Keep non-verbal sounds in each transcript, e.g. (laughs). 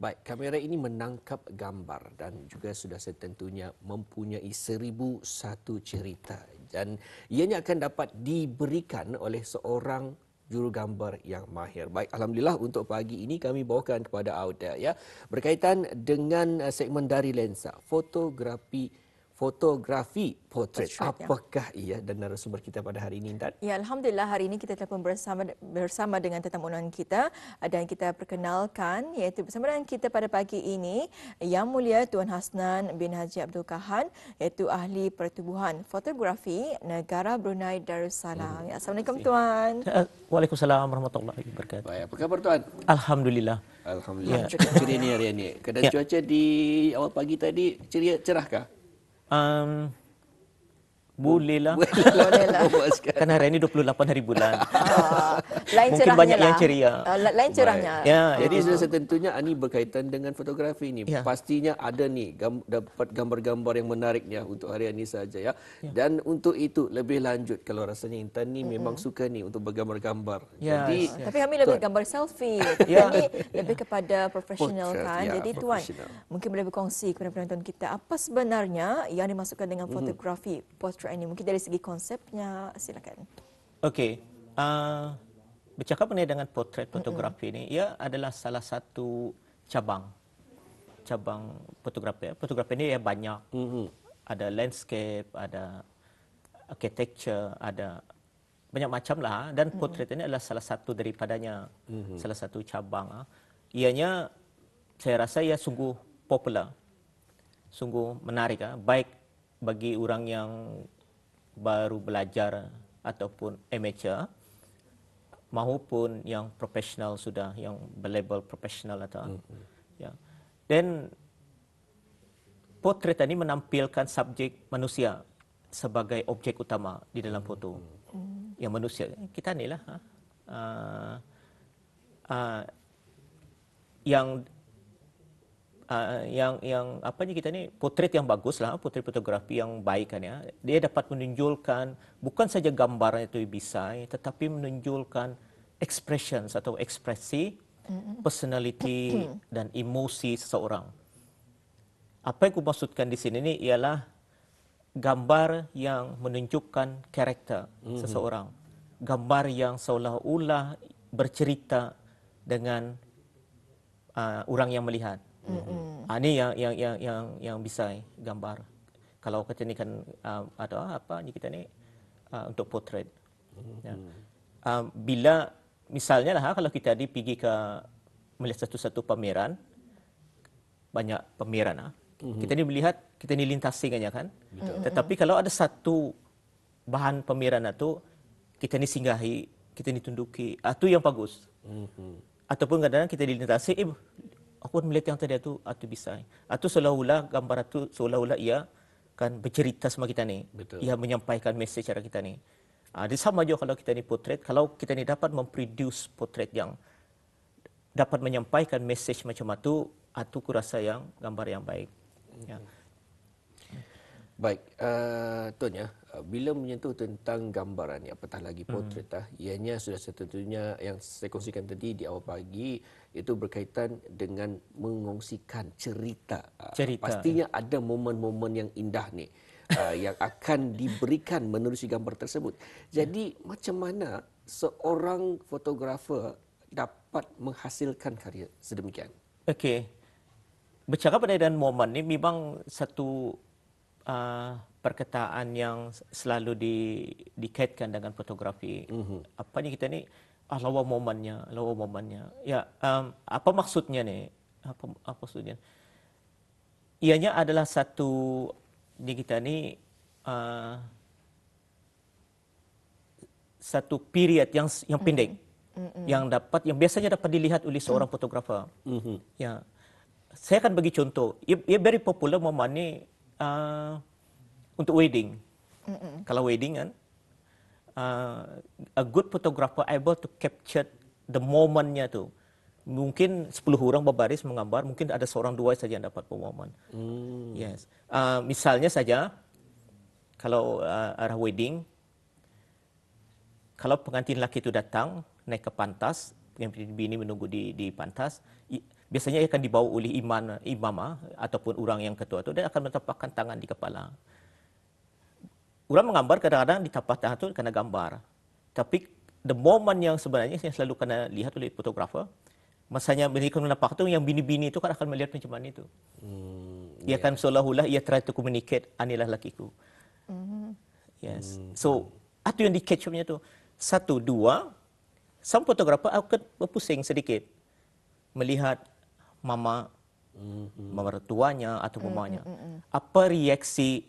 Baik, kamera ini menangkap gambar dan juga sudah setentunya mempunyai seribu satu cerita. Dan ianya akan dapat diberikan oleh seorang juru gambar yang mahir. Baik, Alhamdulillah untuk pagi ini kami bawakan kepada Auda ya. Berkaitan dengan eh, segmen dari lensa, fotografi fotografi portrait. portrait Apakah ya. ia dan narasumber kita pada hari ini, Intan? Ya, Alhamdulillah hari ini kita telah bersama, bersama dengan tetamu undangan kita eh, dan kita perkenalkan iaitu bersama dengan kita pada pagi ini Yang Mulia Tuan Hasnan bin Haji Abdul Kahan iaitu Ahli Pertubuhan Fotografi Negara Brunei Darussalam. Hmm. Ya, Assalamualaikum Tuan. Eh, eh, Waalaikumsalam warahmatullahi wabarakatuh. Baik, apa khabar Tuan? Alhamdulillah. Alhamdulillah. Ya. Ceria ni hari ini. Kadang ya. cuaca di awal pagi tadi ceria cerahkah? Um, Boleh lah. Boleh lah. hari ini 28 hari bulan. Ah, lain Mungkin banyak lah. yang ceria. Ah, lain cerahnya. Ya, yeah, jadi sudah setentunya ini berkaitan dengan fotografi ini. Yeah. Pastinya ada ni gam- dapat gambar-gambar yang menariknya untuk hari ini saja ya. Yeah. Dan untuk itu lebih lanjut kalau rasanya Intan ni mm-hmm. memang suka ni untuk bergambar-gambar. Yes, jadi yes. tapi kami lebih tuan. gambar selfie. (laughs) Ya. Jadi yeah. lebih kepada profesional kan. Yeah, jadi tuan mungkin boleh berkongsi kepada penonton kita apa sebenarnya yang dimasukkan dengan fotografi mm-hmm. portrait Quran ini? Mungkin dari segi konsepnya, silakan. Okey. Uh, bercakap mengenai dengan potret fotografi ini, ia adalah salah satu cabang cabang fotografi. Eh? Fotografi ini ia banyak. Mm-hmm. Ada landscape, ada architecture, ada banyak macam lah. Eh? Dan mm-hmm. potret ini adalah salah satu daripadanya, mm-hmm. salah satu cabang. Eh? Ianya saya rasa ia sungguh popular, sungguh menarik. Baik bagi orang yang baru belajar ataupun amateur maupun yang profesional sudah yang berlabel profesional atau hmm, hmm. ya dan potret ini menampilkan subjek manusia sebagai objek utama di dalam hmm, foto hmm yang manusia kita ni lah ha? uh, uh, yang Ah, yang yang apa ni kita ni potret yang bagus lah, potret fotografi yang baik kan ya. Dia dapat menunjulkan bukan saja gambarnya itu bisa, ya, tetapi menunjulkan expressions atau ekspresi personality dan emosi seseorang. Apa yang aku maksudkan di sini ni ialah gambar yang menunjukkan karakter mm-hmm. seseorang. Gambar yang seolah-olah bercerita dengan uh, orang yang melihat. Mm-hmm. yang yang yang yang yang bisa gambar. Kalau kata ni kan uh, ah, atau apa ni kita ni uh, untuk portrait. Mm-hmm. Ya. Uh, bila misalnya lah kalau kita di pergi ke melihat satu-satu pameran banyak pameran ah. Mm-hmm. Kita ni melihat kita ni lintasi kan ya kan. Mm-hmm. Tetapi kalau ada satu bahan pameran atau lah kita ni singgahi, kita ni tunduki, itu ah, yang bagus. Mm-hmm. Ataupun kadang-kadang kita dilintasi, eh ataupun melihat yang tadi tu atu bisa, atu seolah-olah gambar tu seolah-olah ia kan bercerita sama kita ni Betul. ia menyampaikan mesej cara kita ni ah uh, sama juga kalau kita ni potret kalau kita ni dapat memproduce potret yang dapat menyampaikan mesej macam tu atu kurasa yang gambar yang baik mm-hmm. Baik, uh, Tuan ya, uh, bila menyentuh tentang gambaran, apatah ya, lagi potret, hmm. ha, ianya sudah setentunya yang saya kongsikan tadi di awal pagi, itu berkaitan dengan mengongsikan cerita. Ah, cerita. Pastinya hmm. ada momen-momen yang indah ni uh, yang akan diberikan menerusi gambar tersebut. Jadi, hmm. macam mana seorang fotografer dapat menghasilkan karya sedemikian? Okey, bercakap pada dan momen ni memang satu Uh, perkataan yang selalu di, dikaitkan dengan fotografi. Mm-hmm. Apanya kita ni ah, lawa momennya, lawa momennya. Ya, um, apa maksudnya ni? Apa, apa maksudnya? Ianya adalah satu ni kita ni uh, satu period yang yang pendek mm-hmm. mm-hmm. yang dapat yang biasanya dapat dilihat oleh seorang mm. fotografer. Mm-hmm. Ya. Saya akan bagi contoh. Ia, ia very popular momen ni uh, untuk wedding. Mm-mm. Kalau wedding kan, uh, a good photographer able to capture the momentnya tu. Mungkin 10 orang berbaris menggambar, mungkin ada seorang dua saja yang dapat momen. Mm. Yes. Uh, misalnya saja, kalau uh, arah wedding, kalau pengantin lelaki itu datang naik ke pantas, yang bini menunggu di, di pantas, biasanya ia akan dibawa oleh imam imama ah, ataupun orang yang ketua tu dan akan menetapkan tangan di kepala. Orang menggambar kadang-kadang ditapak tangan tu kena gambar. Tapi the moment yang sebenarnya yang selalu kena lihat oleh fotografer masanya mereka menapak tu yang bini-bini tu kan akan melihat macam mana itu. Hmm, ia akan yeah. seolah-olah ia try to communicate anilah lakiku. Mm-hmm. Yes. Hmm, so, itu yang di catch up tu. Satu, dua, sang fotografer akan berpusing sedikit melihat mama mm-hmm. mertuanya atau mamanya mm-hmm. apa reaksi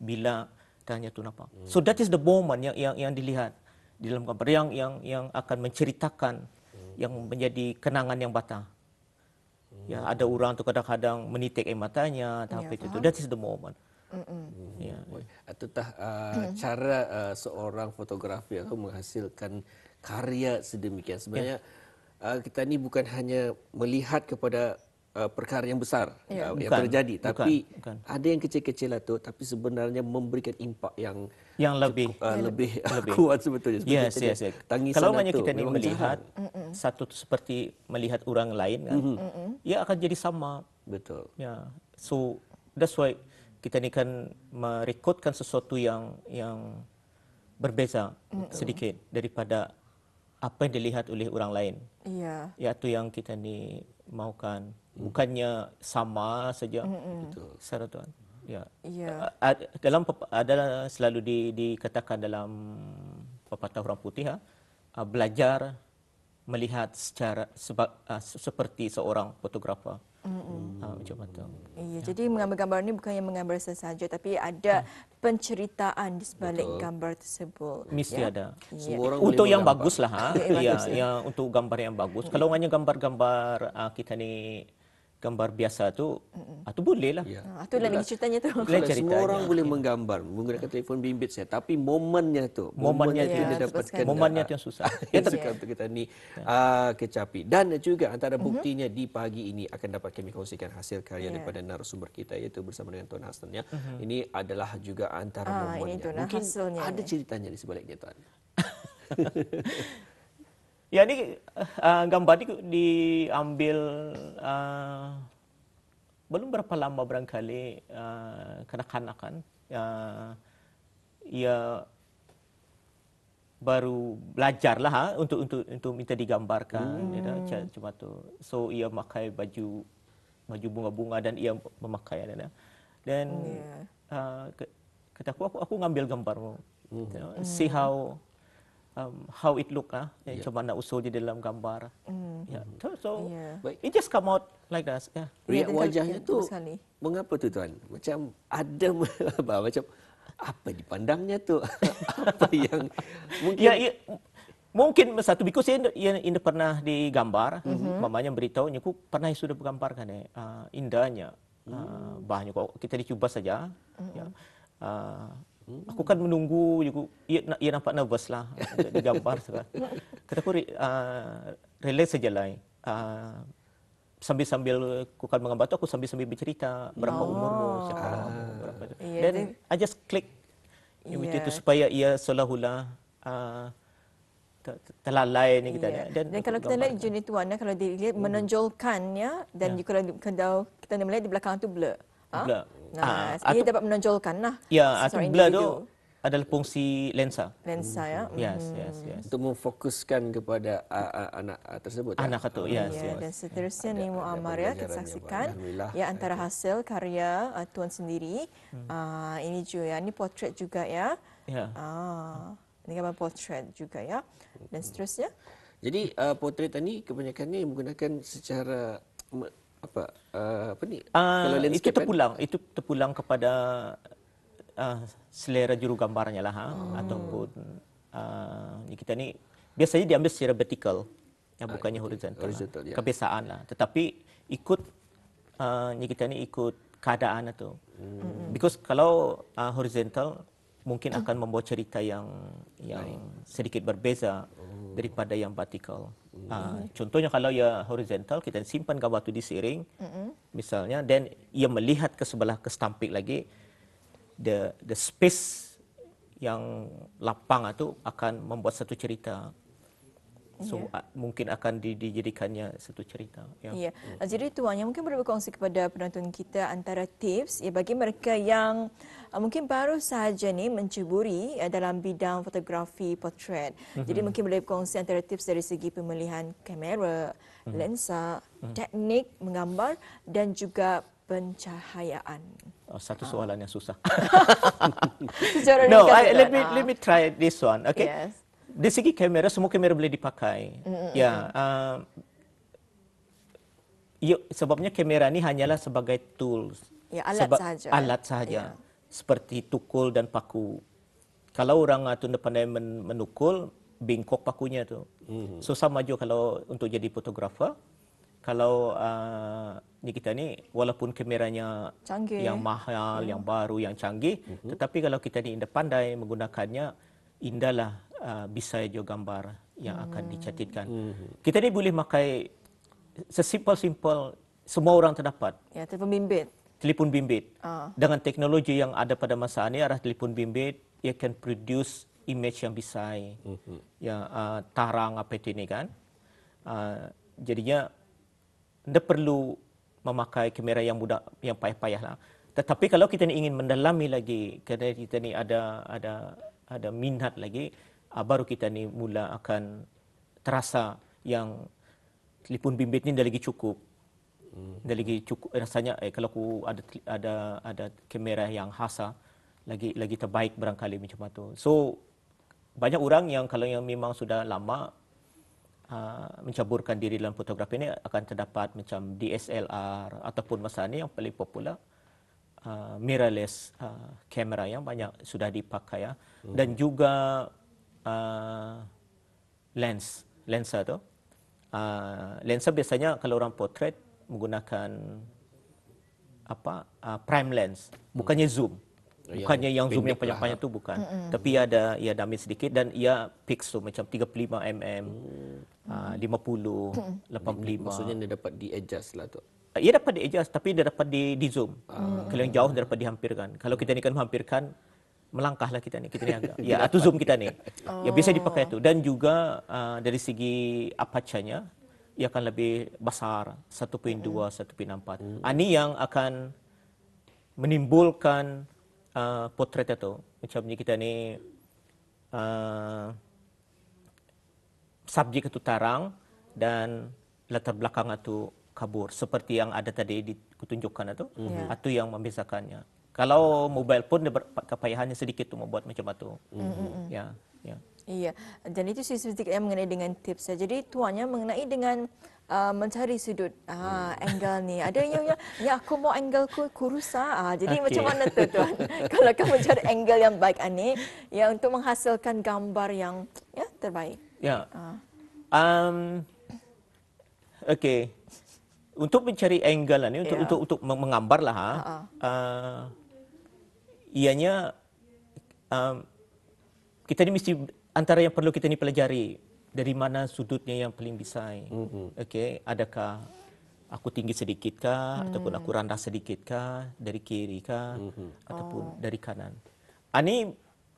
bila tanya tu apa mm-hmm. so that is the moment yang yang yang dilihat di dalam kamera yang yang yang akan menceritakan mm-hmm. yang menjadi kenangan yang bata mm-hmm. ya ada orang tu kadang-kadang menitik air matanya ya, tapi yeah, itu that is the moment Mm-hmm. Ya. ya. Atau tah uh, ah, mm. cara uh, seorang fotografi atau menghasilkan karya sedemikian sebenarnya yeah uh, kita ni bukan hanya melihat kepada uh, perkara yang besar ya. uh, yang bukan. terjadi tapi bukan. ada yang kecil-kecil lah tu tapi sebenarnya memberikan impak yang yang lebih cukup, uh, lebih, lebih (laughs) kuat sebetulnya sebenarnya yes, yes, yes. kalau hanya lah, kita ni melihat jahat. satu tu seperti melihat orang lain kan mm-hmm. ya akan jadi sama betul ya so that's why kita ni kan merekodkan sesuatu yang yang berbeza betul. sedikit daripada apa yang dilihat oleh orang lain. Ya. tu yang kita ni mahukan. Bukannya sama saja. Betul. Secara tuan. Ya. Ya. Dalam adalah selalu di, dikatakan dalam pepatah orang putih ha? belajar melihat secara sebab, uh, seperti seorang fotografer. Mm-hmm. Uh, macam tu. Iya, ya. jadi mengambil gambar ini bukan yang mengambil sesaja tapi ada ha. penceritaan di sebalik Betul. gambar tersebut. Mesti ya. ada. Ya. Untuk yang baguslah ha. ya, ya, ya, untuk gambar yang bagus. Ya. Kalau hanya gambar-gambar uh, kita ni gambar biasa tu mm atau ah, boleh lah. Yeah. Ya. Itulah lagi ceritanya tu. Kalau semua orang ah, ya. boleh menggambar menggunakan telefon bimbit saya tapi momennya tu momennya tu yang dapatkan momennya tu ya, ah, yang susah. (laughs) Yang terdekat ya. untuk kita ni uh, kecapi dan juga antara mm-hmm. buktinya mm-hmm. di pagi ini akan dapat kami kongsikan hasil karya yeah. daripada narasumber kita iaitu bersama dengan Tuan Hasan ya. Mm-hmm. Ini adalah juga antara ah, momennya. Mungkin ada ceritanya di sebaliknya Tuan. (laughs) Ya ini uh, gambar ini diambil uh, belum berapa lama berangkali uh, eh, kanak-kanak kan uh, ia ya, baru belajar lah ha, untuk untuk untuk minta digambarkan hmm. ya, cuma tu so ia memakai baju baju bunga-bunga dan ia memakai ya, dan yeah. Oh, uh, ya. kata aku aku aku ambil gambar mu mm. you know, see how um, how it look lah. Yeah. Cuma nak usul dia dalam gambar. Mm. Yeah. So, so yeah. it just come out like that. Yeah. Riak wajahnya tu, mengapa tu tuan? Macam ada, (laughs) macam apa dipandangnya tu? (laughs) apa yang mungkin... Yeah, yeah. Mungkin satu because ini yang indah ya, pernah digambar, mm-hmm. mamanya beritahu, aku pernah sudah bergambar kan eh, uh, indahnya, ah, mm. uh, banyak kita dicuba saja, mm-hmm. ya. Uh, Hmm. Aku kan menunggu juga ia, ia, ia nampak nervous lah (laughs) di gambar sebab. Kan. Kata aku uh, relax saja lah. Uh, sambil-sambil aku kan menggambar tu aku sambil-sambil bercerita berapa oh. umurmu, siapa ah. berapa Then I just click yeah. itu, supaya ia seolah-olah ah, terlalai ni kita. Yeah. Dan, eh, hmm. ya, dan ya. kalau kita lihat unit one, kalau dia menonjolkan ya, dan yeah. juga kalau kita melihat di belakang tu blur. Ha? Nice. Ah, dapat menonjolkan lah. Ya, atau blur tu adalah fungsi lensa. Lensa ya. Yes, hmm. yes, yes. Untuk memfokuskan kepada uh, uh, anak uh, tersebut. Ya? Anak ya? itu, yes, yes, yes. Dan seterusnya ni Muammar ya, kita saksikan. Ya, antara hasil karya uh, tuan sendiri. Hmm. Uh, ini juga ya, ini potret juga ya. Ya. Uh, ini gambar potret juga ya. Dan seterusnya. Jadi uh, potret ini kebanyakan ni menggunakan secara apa uh, apa ni uh, kalau itu kan? terpulang kan? itu terpulang kepada uh, selera gambarnya lah ha hmm. ataupun uh, kita ni biasanya diambil secara vertikal yang bukannya uh, horizontal, horizontal lah. Yeah. kebiasaan lah tetapi ikut uh, kita ni ikut keadaan atau lah hmm. because kalau uh, horizontal mungkin ah. akan membawa cerita yang yang sedikit berbeza oh. daripada yang vertikal. Uh, contohnya kalau ia horizontal kita simpan gambar tu di siring misalnya dan ia melihat ke sebelah ke stampik lagi the the space yang lapang itu akan membuat satu cerita So yeah. mungkin akan dijadikannya satu cerita. Ya. Yeah. Yeah. Jadi tuan yang mungkin boleh berkongsi kepada penonton kita antara tips ya bagi mereka yang uh, mungkin baru sahaja ni menceburi ya, dalam bidang fotografi portrait. Mm-hmm. Jadi mungkin boleh berkongsi antara tips dari segi pemilihan kamera, mm-hmm. lensa, mm-hmm. teknik menggambar dan juga pencahayaan. Oh, satu soalan uh. yang susah. (laughs) no, I, let me let me ah. try this one. Okay. Yes dari segi kamera semua kamera boleh dipakai. Mm-hmm. Ya. Uh, ah, yuk, ya, sebabnya kamera ni hanyalah sebagai tools. Ya, alat sebab, sahaja. Alat sahaja. Ya. Seperti tukul dan paku. Kalau orang ah, tu pandai men- menukul, bingkok pakunya tu. Mm-hmm. So sama juga kalau untuk jadi fotografer. Kalau ah, ni uh, kita ni walaupun kameranya canggih. yang mahal, mm. yang baru, yang canggih, mm-hmm. tetapi kalau kita ni pandai menggunakannya, indahlah. Uh, bisaya jo gambar yang hmm. akan dicatitkan. Hmm. Kita ni boleh makai sesimpel simple semua orang terdapat. Ya, telefon bimbit. Telefon bimbit. Uh. Dengan teknologi yang ada pada masa ini arah telefon bimbit ia can produce image yang bisai. Uh-huh. Hmm. Ya, uh, tarang apa itu ini kan. Uh, jadinya anda perlu memakai kamera yang mudah yang payah-payah lah. Tetapi kalau kita ni ingin mendalami lagi, kerana kita ni ada ada ada minat lagi, uh, baru kita ni mula akan terasa yang telefon bimbit ni dah lagi cukup. Hmm. Dah lagi cukup eh, rasanya eh, kalau aku ada ada ada kamera yang hasa ah, lagi lagi terbaik barangkali macam tu. So banyak orang yang kalau yang memang sudah lama uh, mencaburkan diri dalam fotografi ini akan terdapat macam DSLR ataupun masa ini yang paling popular uh, mirrorless uh, kamera yang banyak sudah dipakai ya. Hmm. Dan juga uh, lens lensa tu. Uh, lensa biasanya kalau orang potret menggunakan apa uh, prime lens, bukannya zoom. Ya, bukannya yang, yang zoom yang lah. panjang-panjang lah. tu bukan. Mm-mm. Tapi ia ada ia ada ambil sedikit dan ia fix tu macam 35 mm, mm. Uh, 50, mm. 85. Maksudnya dia dapat di adjust lah tu. Ia dapat di adjust tapi dia dapat di di zoom. Mm. Kalau yang jauh dia dapat dihampirkan. Kalau kita ni kan menghampirkan melangkahlah kita ni kita ni agak (laughs) Ya atau zoom kita ni Ya biasa oh. dipakai tu dan juga uh, dari segi apacanya ia akan lebih besar 1.2 1.4. ini yang akan menimbulkan uh, potret itu macamnya kita ni uh, subjek itu tarang dan latar belakang itu kabur seperti yang ada tadi ditunjukkan itu hmm atau yang membezakannya kalau mobile phone dia ber- kepayahannya sedikit untuk membuat macam tu. Mm-hmm. Ya. Ya. Iya. Dan itu sedikit yang mengenai dengan tips. Eh, jadi tuannya mengenai dengan Uh, mencari sudut ah, mm. angle ni. Ada yang, yang ya aku mau angle ku kurus ah. Jadi okay. macam mana tu tuan? (laughs) Kalau kamu cari angle yang baik ani, ya untuk menghasilkan gambar yang ya terbaik. Ya. Yeah. Uh. Um, okay. Untuk mencari angle lah ni untuk, yeah. untuk untuk menggambar lah. Ha. Uh-uh. Uh, ianya um, kita ni mesti antara yang perlu kita ni pelajari dari mana sudutnya yang paling besar. Mm-hmm. Okey, adakah aku tinggi sedikit kah mm. ataupun aku rendah sedikit kah dari kiri kah mm-hmm. ataupun oh. dari kanan. Ini ah,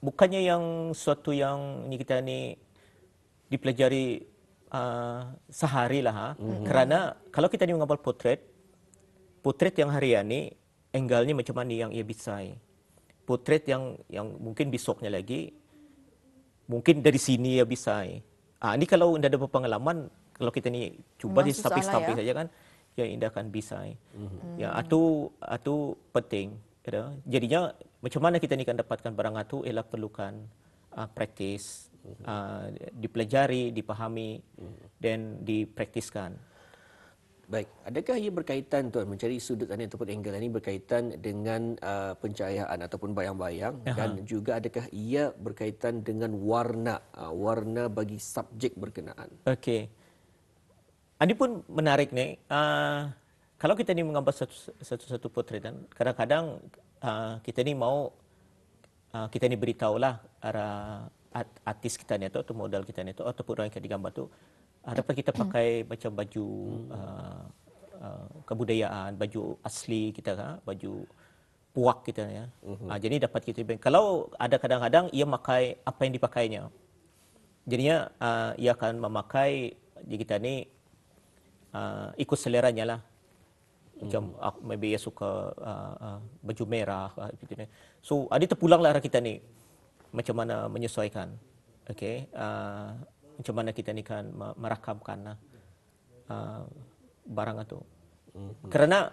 bukannya yang suatu yang ni kita ni dipelajari uh, sehari lah ha. Mm-hmm. Kerana kalau kita ni mengambil potret, potret yang harian ni angle-nya macam mana yang ia bisai potret yang yang mungkin besoknya lagi mungkin dari sini ya bisa ah ini kalau anda ada pengalaman kalau kita ni cuba di sapi sapi saja kan ya anda akan bisa mm-hmm. ya atau atau penting ya. jadinya macam mana kita ni akan dapatkan barang itu ialah perlukan uh, praktis uh, dipelajari dipahami mm-hmm. dan dipraktiskan Baik, adakah ia berkaitan tuan mencari sudut ini ataupun angle ini berkaitan dengan uh, pencahayaan ataupun bayang-bayang uh-huh. dan juga adakah ia berkaitan dengan warna uh, warna bagi subjek berkenaan? Okey. Ini pun menarik ni. Uh, kalau kita ni menggambar satu satu, satu potret dan kadang-kadang uh, kita ni mau uh, kita ni beritahulah arah artis kita ni atau model kita ni atau ataupun orang yang kita digambar tu Ataupun kita hmm. pakai hmm. macam baju hmm. uh, uh, kebudayaan, baju asli kita, ha? baju puak kita. Ya? Hmm. Uh, jadi dapat kita Kalau ada kadang-kadang ia memakai apa yang dipakainya. Jadinya uh, ia akan memakai di kita ni uh, ikut seleranya lah. Macam hmm. aku, maybe ia suka uh, uh, baju merah. Uh, gitu ni. So, ada terpulang lah kita ni. Macam mana menyesuaikan. Okay. Uh, macam mana kita ni kan merakamkan uh, barang itu. hmm Kerana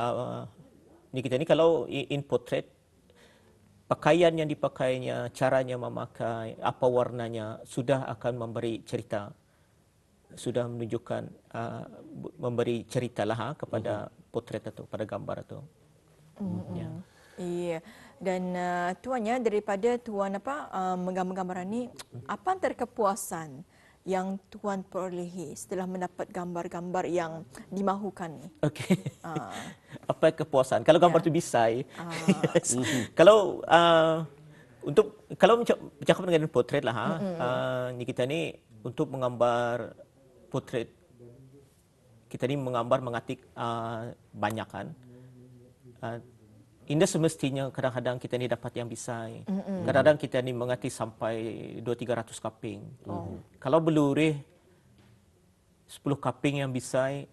uh, ni kita ni kalau in portrait pakaian yang dipakainya, caranya memakai, apa warnanya sudah akan memberi cerita sudah menunjukkan uh, memberi cerita lah kepada mm-hmm. potret atau pada gambar atau. Mm-hmm. Yeah. Ya. Dan uh, tuannya daripada tuan apa uh, menggambar gambar ini apa antara kepuasan yang tuan perolehi setelah mendapat gambar-gambar yang dimahukan ni. Okey. Uh. (laughs) apa kepuasan? Kalau gambar ya. tu bisai. Uh. Ah. yes. (laughs) mm-hmm. Kalau uh, untuk kalau bercakap dengan potret lah ha. Mm-hmm. Uh, ni kita ni untuk menggambar potret kita ni menggambar mengatik uh, banyak kan. Uh, Indah semestinya kadang-kadang kita ni dapat yang bisai. Kadang-kadang kita ni mengati sampai 2-300 kaping. mm Kalau belurih 10 kaping yang bisai,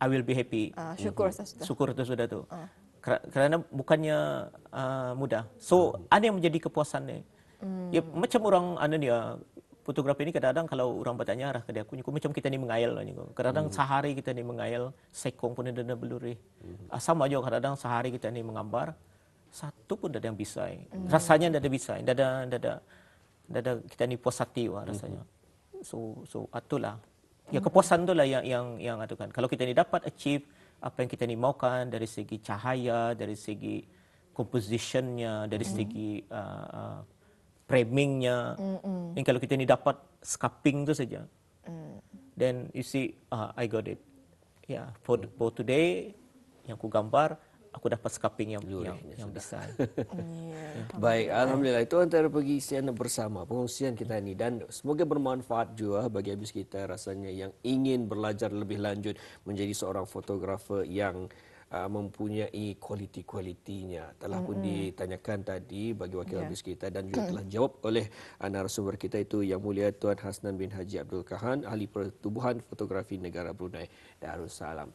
I will be happy. Uh, syukur mm sudah. Syukur itu sudah tu. Uh. Kerana bukannya uh, mudah. So, mm-hmm. ada yang menjadi kepuasan ni. Mm. Ya, macam orang anu dia fotografi ini kadang-kadang kalau orang bertanya arah ke dia aku, aku macam kita ni mengail lah nyiko. Kadang-kadang mm sehari kita ni mengail sekong pun ada beluri. Mm-hmm. Ah, sama juga kadang-kadang sehari kita ni menggambar satu pun ada yang bisa. Eh. Mm-hmm. Rasanya ada bisa, ada ada ada ada kita ni puas hati wah rasanya. mm So so atulah. Ya kepuasan tu lah yang yang yang atu kan. Kalau kita ni dapat achieve apa yang kita ni maukan dari segi cahaya, dari segi compositionnya, dari mm segi uh, uh, framingnya. Mm-mm. And kalau kita ni dapat scuping tu saja, mm. then you see, uh, I got it. Yeah, for for today yang aku gambar, aku dapat scuping yang Lurik yang, yang besar. yeah. (laughs) Baik, alhamdulillah itu antara pergi pengisian bersama pengisian kita ini dan semoga bermanfaat juga bagi abis kita rasanya yang ingin belajar lebih lanjut menjadi seorang fotografer yang uh, mempunyai kualiti-kualitinya telah pun mm-hmm. ditanyakan tadi bagi wakil yeah. habis kita dan juga mm. telah jawab oleh uh, narasumber kita itu yang mulia Tuan Hasnan bin Haji Abdul Kahan ahli pertubuhan fotografi negara Brunei Darussalam.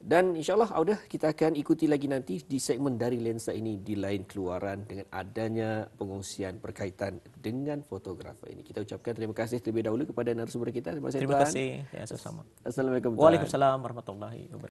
Dan insyaAllah Auda kita akan ikuti lagi nanti di segmen dari lensa ini di lain keluaran dengan adanya pengungsian berkaitan dengan fotografer ini. Kita ucapkan terima kasih terlebih dahulu kepada narasumber kita. Terima kasih. Terima kasih. Ya, Assalamualaikum. warahmatullahi wabarakatuh.